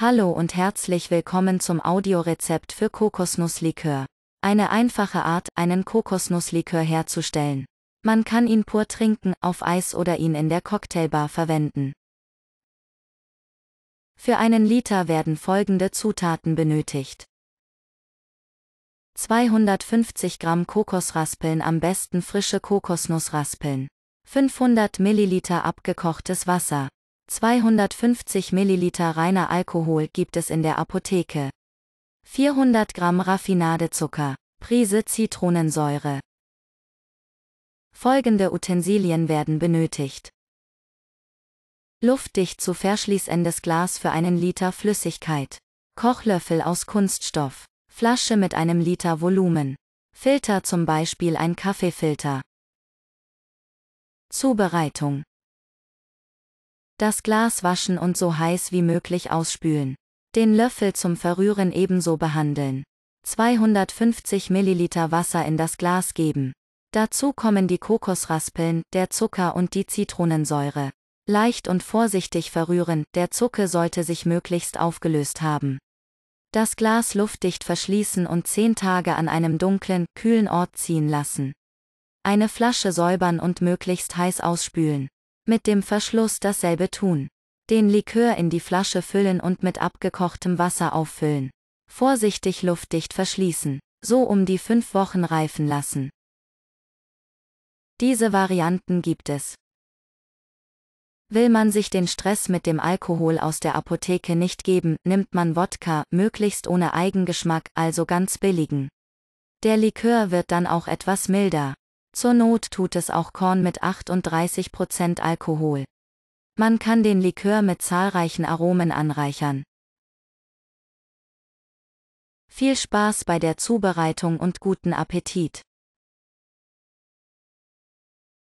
Hallo und herzlich willkommen zum Audiorezept für Kokosnusslikör. Eine einfache Art, einen Kokosnusslikör herzustellen. Man kann ihn pur trinken, auf Eis oder ihn in der Cocktailbar verwenden. Für einen Liter werden folgende Zutaten benötigt. 250 Gramm Kokosraspeln, am besten frische Kokosnussraspeln. 500 Milliliter abgekochtes Wasser. 250 Milliliter reiner Alkohol gibt es in der Apotheke. 400 Gramm Raffinadezucker, Prise Zitronensäure. Folgende Utensilien werden benötigt. Luftdicht zu verschließendes Glas für einen Liter Flüssigkeit. Kochlöffel aus Kunststoff. Flasche mit einem Liter Volumen. Filter zum Beispiel ein Kaffeefilter. Zubereitung. Das Glas waschen und so heiß wie möglich ausspülen. Den Löffel zum Verrühren ebenso behandeln. 250 Milliliter Wasser in das Glas geben. Dazu kommen die Kokosraspeln, der Zucker und die Zitronensäure. Leicht und vorsichtig verrühren, der Zucker sollte sich möglichst aufgelöst haben. Das Glas luftdicht verschließen und 10 Tage an einem dunklen, kühlen Ort ziehen lassen. Eine Flasche säubern und möglichst heiß ausspülen. Mit dem Verschluss dasselbe tun. Den Likör in die Flasche füllen und mit abgekochtem Wasser auffüllen. Vorsichtig luftdicht verschließen, so um die fünf Wochen reifen lassen. Diese Varianten gibt es. Will man sich den Stress mit dem Alkohol aus der Apotheke nicht geben, nimmt man Wodka, möglichst ohne Eigengeschmack, also ganz billigen. Der Likör wird dann auch etwas milder, zur Not tut es auch Korn mit 38% Alkohol. Man kann den Likör mit zahlreichen Aromen anreichern. Viel Spaß bei der Zubereitung und guten Appetit!